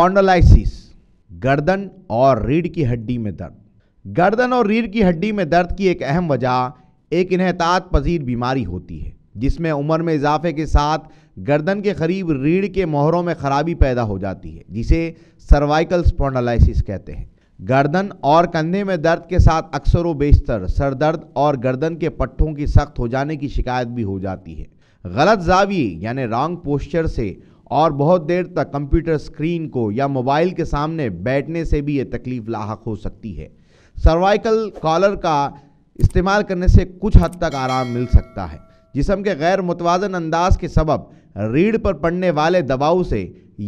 स्पॉन्डोलाइसिस गर्दन और रीढ़ की हड्डी में दर्द गर्दन और रीढ़ की हड्डी में दर्द की एक अहम वजह एक इनहतात पजीर बीमारी होती है जिसमें उम्र में इजाफे के साथ गर्दन के करीब रीढ़ के मोहरों में खराबी पैदा हो जाती है जिसे सर्वाइकल स्पॉन्डोलाइसिस कहते हैं गर्दन और कंधे में दर्द के साथ अक्सर व बेशतर सरदर्द और गर्दन के पट्टों की सख्त हो जाने की शिकायत भी हो जाती है गलत जाविये यानी रॉन्ग पोस्चर से और बहुत देर तक कंप्यूटर स्क्रीन को या मोबाइल के सामने बैठने से भी ये तकलीफ लाक हो सकती है सर्वाइकल कॉलर का इस्तेमाल करने से कुछ हद तक आराम मिल सकता है जिसम के गैर मुतवाजन अंदाज के सबब रीढ़ पर पड़ने वाले दबाव से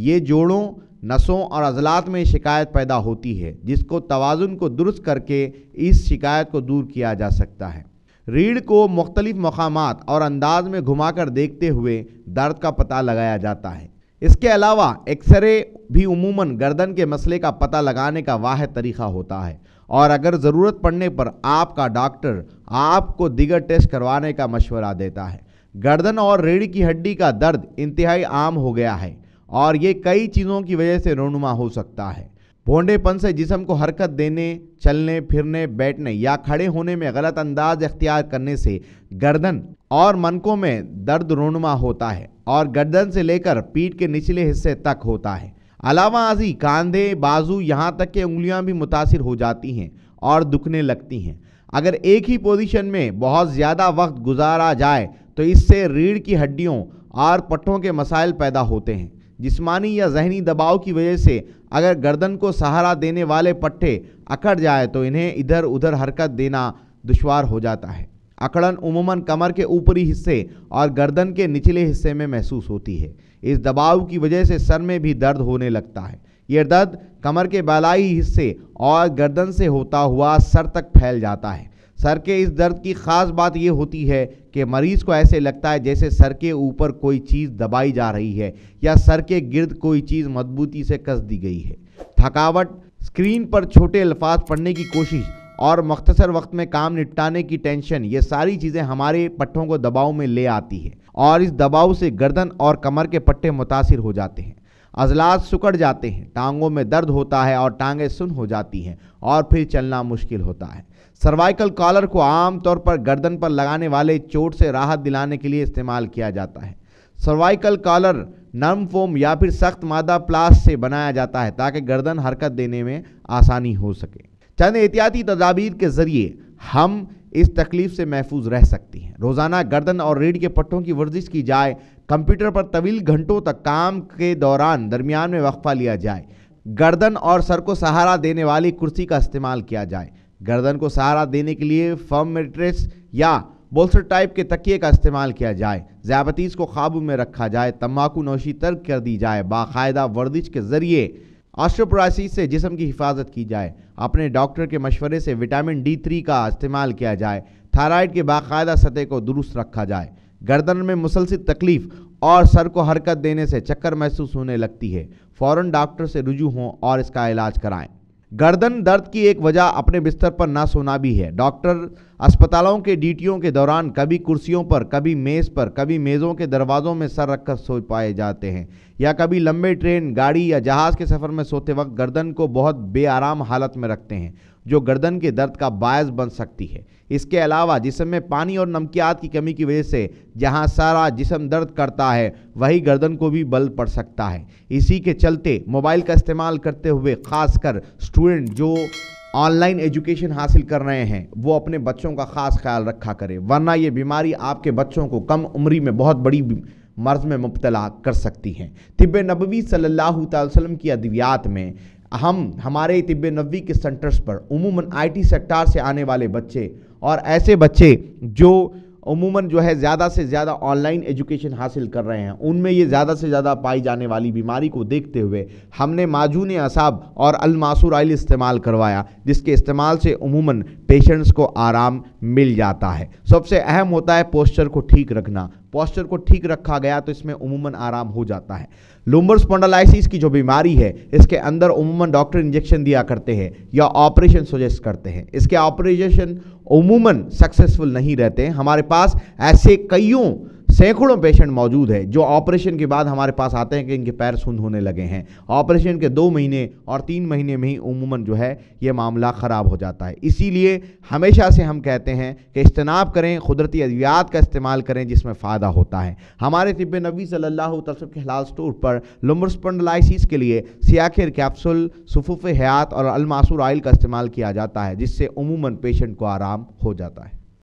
ये जोड़ों नसों और अजलात में शिकायत पैदा होती है जिसको तोज़ुन को दुरुस्त करके इस शिकायत को दूर किया जा सकता है रीढ़ को मुख्तलिफ मकाम और अंदाज में घुमाकर देखते हुए दर्द का पता लगाया जाता है इसके अलावा एक्सरे भी उमूमन गर्दन के मसले का पता लगाने का वाह तरीका होता है और अगर ज़रूरत पड़ने पर आपका डॉक्टर आपको दिगर टेस्ट करवाने का मशवरा देता है गर्दन और रीढ़ की हड्डी का दर्द इंतहाई आम हो गया है और ये कई चीज़ों की वजह से रोनुमा हो सकता है भोंडेपन से जिसम को हरकत देने चलने फिरने बैठने या खड़े होने में गलत अंदाज अख्तियार करने से गर्दन और मनकों में दर्द रोनुमा होता है और गर्दन से लेकर पीठ के निचले हिस्से तक होता है अलावा आजी कांधे बाजू यहाँ तक के उंगलियाँ भी मुतासर हो जाती हैं और दुखने लगती हैं अगर एक ही पोजीशन में बहुत ज़्यादा वक्त गुजारा जाए तो इससे रीढ़ की हड्डियों और पट्टों के मसाइल पैदा होते हैं जिस्मानी या जहनी दबाव की वजह से अगर गर्दन को सहारा देने वाले पट्टे अकड़ जाए तो इन्हें इधर उधर हरकत देना दुशवार हो जाता है अकड़न उमूमन कमर के ऊपरी हिस्से और गर्दन के निचले हिस्से में महसूस होती है इस दबाव की वजह से सर में भी दर्द होने लगता है यह दर्द कमर के बालाई हिस्से और गर्दन से होता हुआ सर तक फैल जाता है सर के इस दर्द की ख़ास बात यह होती है कि मरीज़ को ऐसे लगता है जैसे सर के ऊपर कोई चीज़ दबाई जा रही है या सर के गिर्द कोई चीज़ मजबूती से कस दी गई है थकावट स्क्रीन पर छोटे अल्फाज पढ़ने की कोशिश और मख्तसर वक्त में काम निपटाने की टेंशन ये सारी चीज़ें हमारे पट्टों को दबाव में ले आती है और इस दबाव से गर्दन और कमर के पट्टे मुतासर हो जाते हैं अजलात सुकड़ जाते हैं टांगों में दर्द होता है और टांगें सुन हो जाती हैं और फिर चलना मुश्किल होता है सर्वाइकल कॉलर को आमतौर पर गर्दन पर लगाने वाले चोट से राहत दिलाने के लिए इस्तेमाल किया जाता है सर्वाइकल कॉलर नर्म फोम या फिर सख्त मादा प्लास से बनाया जाता है ताकि गर्दन हरकत देने में आसानी हो सके चंद एहतियाती तदाबीर के ज़रिए हम इस तकलीफ से महफूज रह सकती हैं रोज़ाना गर्दन और रीढ़ के पट्टों की वर्जिश की जाए कंप्यूटर पर तवील घंटों तक काम के दौरान दरमियान में वक्फा लिया जाए गर्दन और सर को सहारा देने वाली कुर्सी का इस्तेमाल किया जाए गर्दन को सहारा देने के लिए फर्म मेट्रेस या बोल्सर टाइप के तकिए का इस्तेमाल किया जाए ज़्याबतीस को काबू में रखा जाए तम्बाकू नोशी तर्क कर दी जाए बाकायदा वर्जिश के ज़रिए ऑस्ट्रोपोराइसिस से जिसम की हिफाजत की जाए अपने डॉक्टर के मशवरे से विटामिन डी थ्री का इस्तेमाल किया जाए थायराइड के बाकायदा सतह को दुरुस्त रखा जाए गर्दन में मुसलसिल तकलीफ और सर को हरकत देने से चक्कर महसूस होने लगती है फ़ौरन डॉक्टर से रुजू हों और इसका इलाज कराएं गर्दन दर्द की एक वजह अपने बिस्तर पर ना सोना भी है डॉक्टर अस्पतालों के ड्यूटियों के दौरान कभी कुर्सियों पर कभी मेज़ पर कभी मेज़ों के दरवाज़ों में सर रखकर सो पाए जाते हैं या कभी लंबे ट्रेन गाड़ी या जहाज़ के सफ़र में सोते वक्त गर्दन को बहुत बेआराम हालत में रखते हैं जो गर्दन के दर्द का बायस बन सकती है इसके अलावा जिसम में पानी और नमकियात की कमी की वजह से जहां सारा जिसम दर्द करता है वही गर्दन को भी बल पड़ सकता है इसी के चलते मोबाइल का इस्तेमाल करते हुए खासकर स्टूडेंट जो ऑनलाइन एजुकेशन हासिल कर रहे हैं वो अपने बच्चों का ख़ास ख्याल रखा करें वरना ये बीमारी आपके बच्चों को कम उम्री में बहुत बड़ी मर्ज़ में मुबतला कर सकती हैं तिब नबी सल्लल्लाहु अलैहि वसल्लम की अद्वियात में हम हमारे तिब नबी के सेंटर्स पर उमूमन आईटी सेक्टर से आने वाले बच्चे और ऐसे बच्चे जो उमूमन जो है ज़्यादा से ज़्यादा ऑनलाइन एजुकेशन हासिल कर रहे हैं उनमें ये ज़्यादा से ज़्यादा पाई जाने वाली बीमारी को देखते हुए हमने माजून असाब और अलमासूर आइल इस्तेमाल करवाया जिसके इस्तेमाल से उमूमन पेशेंट्स को आराम मिल जाता है सबसे अहम होता है पोस्चर को ठीक रखना पॉस्चर को ठीक रखा गया तो इसमें उमूमन आराम हो जाता है लुम्बर स्पोंडालाइसिस की जो बीमारी है इसके अंदर उमूमन डॉक्टर इंजेक्शन दिया करते हैं या ऑपरेशन सुजेस्ट करते हैं इसके ऑपरेशन उमूमन सक्सेसफुल नहीं रहते हैं हमारे पास ऐसे कईयों सैकड़ों पेशेंट मौजूद है जो ऑपरेशन के बाद हमारे पास आते हैं कि इनके पैर सुंद होने लगे हैं ऑपरेशन के दो महीने और तीन महीने में ही उमूमन जो है ये मामला ख़राब हो जाता है इसीलिए हमेशा से हम कहते हैं कि इज्तनाब करें कुदरती अद्वियात का इस्तेमाल करें जिसमें फ़ायदा होता है हमारे तिब नबी सल्लल्लाहु अलैहि के हलाल स्टोर पर लुमरस्पंडलाइसिस के लिए सियाखिर कैप्सूल सफूफ हयात और अलमासूर आयल का इस्तेमाल किया जाता है जिससे उमूमा पेशेंट को आराम हो जाता है